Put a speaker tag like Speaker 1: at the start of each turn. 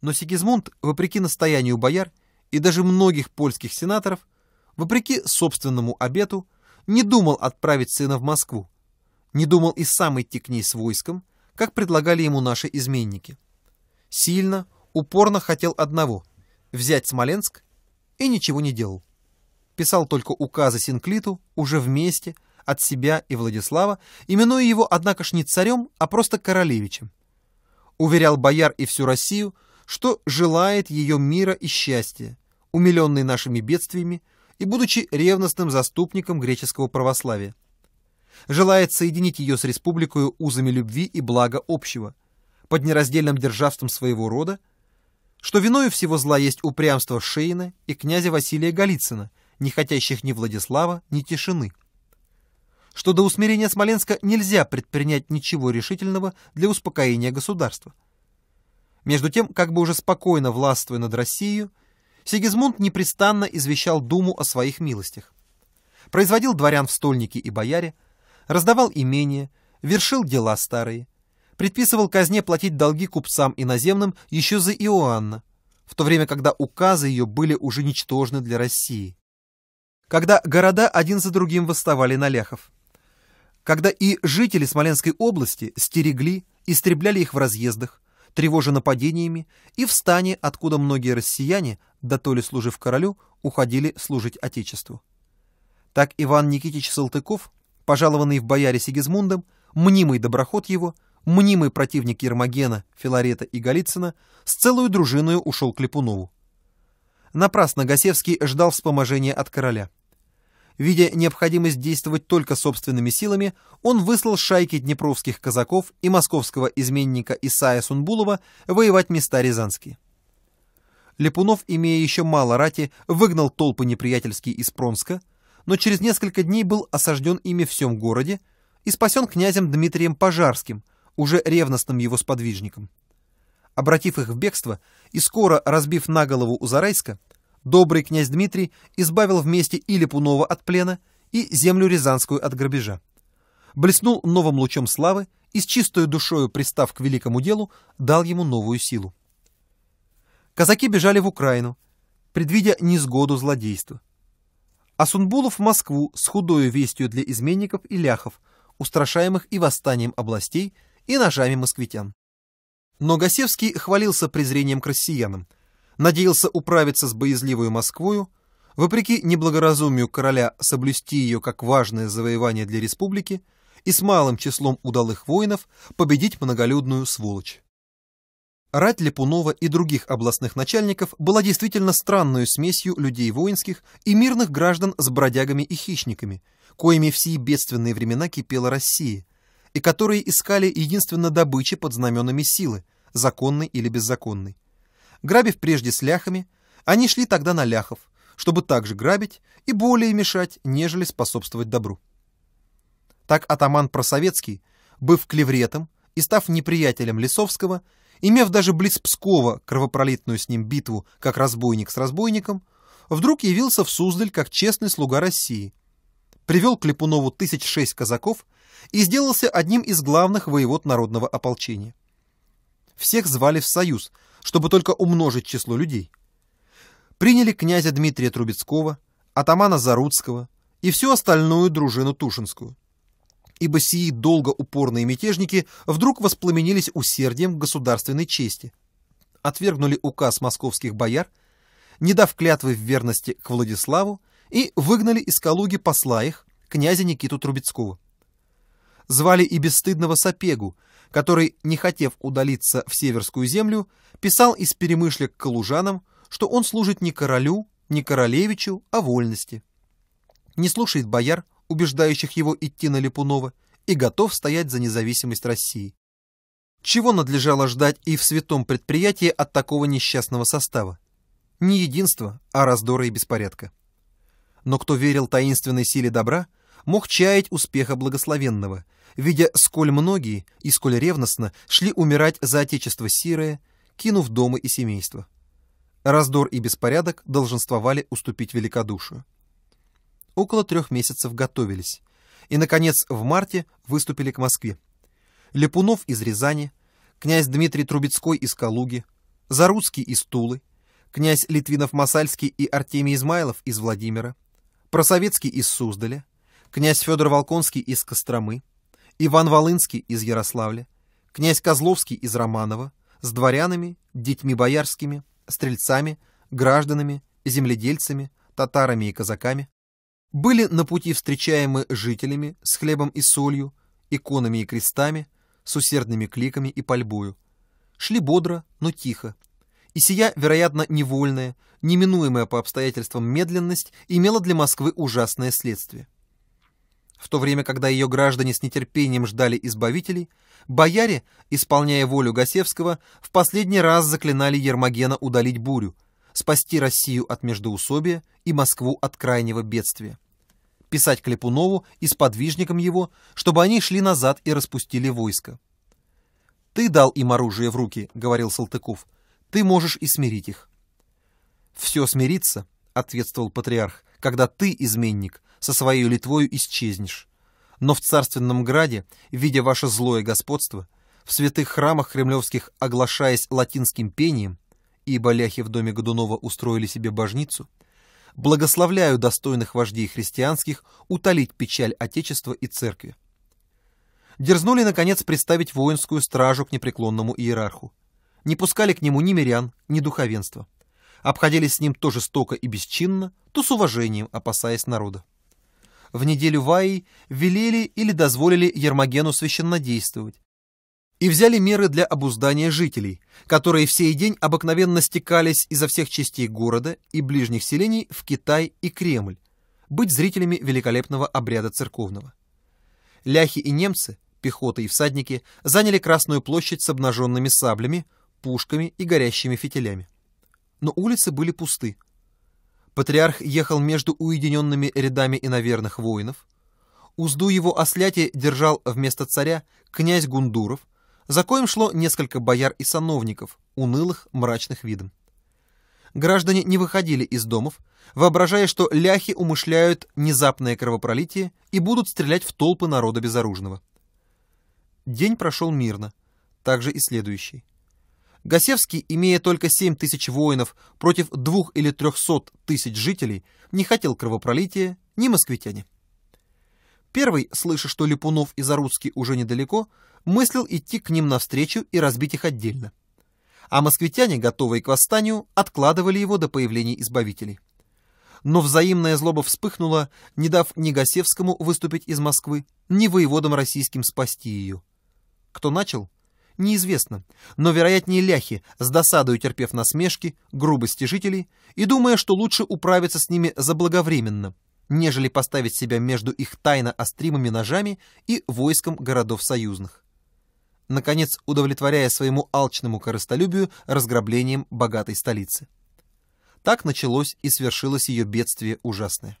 Speaker 1: Но Сигизмунд, вопреки настоянию бояр и даже многих польских сенаторов, вопреки собственному обету, не думал отправить сына в Москву, не думал и сам идти к ней с войском, как предлагали ему наши изменники. Сильно, упорно хотел одного – взять Смоленск и ничего не делал. Писал только указы Синклиту уже вместе от себя и Владислава, именуя его, однако ж, не царем, а просто королевичем. Уверял бояр и всю Россию – что желает ее мира и счастья, умиленный нашими бедствиями и будучи ревностным заступником греческого православия. Желает соединить ее с республикой узами любви и блага общего, под нераздельным державством своего рода, что виною всего зла есть упрямство Шейна и князя Василия Голицына, не хотящих ни Владислава, ни тишины, что до усмирения Смоленска нельзя предпринять ничего решительного для успокоения государства – между тем, как бы уже спокойно властвуя над Россией, Сигизмунд непрестанно извещал Думу о своих милостях. Производил дворян в стольнике и бояре, раздавал имения, вершил дела старые, предписывал казне платить долги купцам иноземным еще за Иоанна, в то время, когда указы ее были уже ничтожны для России. Когда города один за другим восставали на ляхов. Когда и жители Смоленской области стерегли, истребляли их в разъездах, тревожа нападениями, и в стане, откуда многие россияне, да то ли служив королю, уходили служить Отечеству. Так Иван Никитич Салтыков, пожалованный в бояре Сигизмундом, мнимый доброход его, мнимый противник Ермогена, Филарета и Голицына, с целую дружиною ушел к Липунову. Напрасно Гасевский ждал вспоможения от короля. Видя необходимость действовать только собственными силами, он выслал шайки днепровских казаков и московского изменника Исаия Сунбулова воевать места рязанские. Лепунов, имея еще мало рати, выгнал толпы неприятельские из Пронска, но через несколько дней был осажден ими в всем городе и спасен князем Дмитрием Пожарским, уже ревностным его сподвижником. Обратив их в бегство и скоро разбив на голову у Зарайска, добрый князь Дмитрий избавил вместе и Липунова от плена, и землю Рязанскую от грабежа. Блеснул новым лучом славы и с чистою душою, пристав к великому делу, дал ему новую силу. Казаки бежали в Украину, предвидя несгоду злодейства. А Сунбулов в Москву с худою вестью для изменников и ляхов, устрашаемых и восстанием областей, и ножами москвитян. Но Гасевский хвалился презрением к россиянам – надеялся управиться с боязливой Москвою, вопреки неблагоразумию короля соблюсти ее как важное завоевание для республики и с малым числом удалых воинов победить многолюдную сволочь. Рать Лепунова и других областных начальников была действительно странную смесью людей воинских и мирных граждан с бродягами и хищниками, коими все бедственные времена кипела Россия, и которые искали единственно добычи под знаменами силы, законной или беззаконной грабив прежде с ляхами, они шли тогда на ляхов, чтобы также грабить и более мешать, нежели способствовать добру. Так атаман Просоветский, быв клевретом и став неприятелем Лисовского, имев даже близ Пскова кровопролитную с ним битву, как разбойник с разбойником, вдруг явился в Суздаль как честный слуга России, привел к Липунову тысяч шесть казаков и сделался одним из главных воевод народного ополчения. Всех звали в союз, чтобы только умножить число людей. Приняли князя Дмитрия Трубецкого, атамана Заруцкого и всю остальную дружину Тушинскую. Ибо сии долго упорные мятежники вдруг воспламенились усердием государственной чести, отвергнули указ московских бояр, не дав клятвы в верности к Владиславу, и выгнали из Калуги посла их, князя Никиту Трубецкого. Звали и бесстыдного Сапегу, который, не хотев удалиться в Северскую землю, писал из Перемышля к калужанам, что он служит не королю, не королевичу, а вольности. Не слушает бояр, убеждающих его идти на Липунова, и готов стоять за независимость России. Чего надлежало ждать и в святом предприятии от такого несчастного состава? Не единство, а раздоры и беспорядка. Но кто верил таинственной силе добра – мог чаять успеха благословенного, видя, сколь многие и сколь ревностно шли умирать за отечество сирое, кинув дома и семейство. Раздор и беспорядок долженствовали уступить великодушию. Около трех месяцев готовились, и, наконец, в марте выступили к Москве. Лепунов из Рязани, князь Дмитрий Трубецкой из Калуги, Заруцкий из Тулы, князь Литвинов-Масальский и Артемий Измайлов из Владимира, Просоветский из Суздаля, князь Федор Волконский из Костромы, Иван Волынский из Ярославля, князь Козловский из Романова, с дворянами, детьми боярскими, стрельцами, гражданами, земледельцами, татарами и казаками, были на пути встречаемы жителями с хлебом и солью, иконами и крестами, с усердными кликами и пальбою. Шли бодро, но тихо. И сия, вероятно, невольная, неминуемая по обстоятельствам медленность имела для Москвы ужасное следствие – в то время, когда ее граждане с нетерпением ждали избавителей, бояре, исполняя волю Гасевского, в последний раз заклинали Ермогена удалить бурю, спасти Россию от междоусобия и Москву от крайнего бедствия. Писать Клепунову и с подвижником его, чтобы они шли назад и распустили войско. «Ты дал им оружие в руки», — говорил Салтыков, — «ты можешь и смирить их». «Все смириться, ответствовал патриарх, — «когда ты, изменник, со своей Литвою исчезнешь. Но в царственном граде, видя ваше злое господство, в святых храмах кремлевских оглашаясь латинским пением, и боляхи в доме Годунова устроили себе божницу, благословляю достойных вождей христианских утолить печаль Отечества и Церкви. Дерзнули, наконец, представить воинскую стражу к непреклонному иерарху. Не пускали к нему ни мирян, ни духовенства. Обходились с ним то жестоко и бесчинно, то с уважением, опасаясь народа в неделю Ваи велели или дозволили Ермогену священно действовать и взяли меры для обуздания жителей, которые в сей день обыкновенно стекались изо всех частей города и ближних селений в Китай и Кремль, быть зрителями великолепного обряда церковного. Ляхи и немцы, пехота и всадники, заняли Красную площадь с обнаженными саблями, пушками и горящими фитилями. Но улицы были пусты, Патриарх ехал между уединенными рядами иноверных воинов. Узду его осляти держал вместо царя князь Гундуров, за коим шло несколько бояр и сановников, унылых, мрачных видом. Граждане не выходили из домов, воображая, что ляхи умышляют внезапное кровопролитие и будут стрелять в толпы народа безоружного. День прошел мирно, также и следующий. Гасевский, имея только семь тысяч воинов против двух или трехсот тысяч жителей, не хотел кровопролития, ни москвитяне. Первый, слыша, что Липунов и Заруцкий уже недалеко, мыслил идти к ним навстречу и разбить их отдельно. А москвитяне, готовые к восстанию, откладывали его до появления избавителей. Но взаимная злоба вспыхнула, не дав ни Гасевскому выступить из Москвы, ни воеводам российским спасти ее. Кто начал, неизвестно, но вероятнее ляхи, с досадой терпев насмешки, грубости жителей и думая, что лучше управиться с ними заблаговременно, нежели поставить себя между их тайно остримыми ножами и войском городов союзных. Наконец, удовлетворяя своему алчному корыстолюбию разграблением богатой столицы. Так началось и свершилось ее бедствие ужасное.